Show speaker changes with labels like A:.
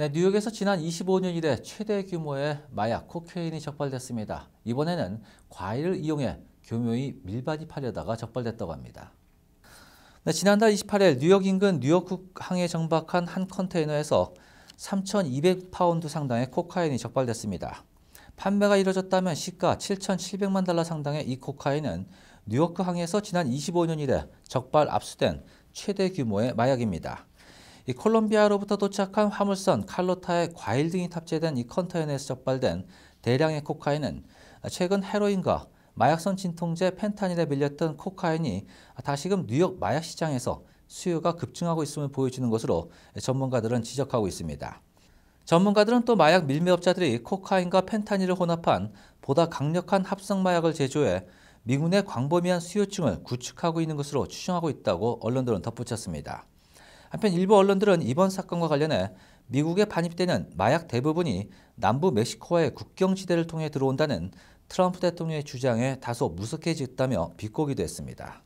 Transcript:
A: 네, 뉴욕에서 지난 25년 이래 최대 규모의 마약 코케인이 적발됐습니다. 이번에는 과일을 이용해 교묘히 밀반이팔려다가 적발됐다고 합니다. 네, 지난달 28일 뉴욕 인근 뉴욕 항에 정박한 한 컨테이너에서 3,200파운드 상당의 코카인이 적발됐습니다. 판매가 이뤄졌다면 시가 7,700만 달러 상당의 이 코카인은 뉴욕 항에서 지난 25년 이래 적발 압수된 최대 규모의 마약입니다. 이 콜롬비아로부터 도착한 화물선 칼로타의 과일 등이 탑재된 이 컨테이너에서 적발된 대량의 코카인은 최근 헤로인과 마약성 진통제 펜타닐에 밀렸던 코카인이 다시금 뉴욕 마약 시장에서 수요가 급증하고 있음을 보여주는 것으로 전문가들은 지적하고 있습니다. 전문가들은 또 마약 밀매업자들이 코카인과 펜타닐을 혼합한 보다 강력한 합성마약을 제조해 미군의 광범위한 수요층을 구축하고 있는 것으로 추정하고 있다고 언론들은 덧붙였습니다. 한편 일부 언론들은 이번 사건과 관련해 미국에 반입되는 마약 대부분이 남부 멕시코와의 국경지대를 통해 들어온다는 트럼프 대통령의 주장에 다소 무색해졌다며 비꼬기도 했습니다.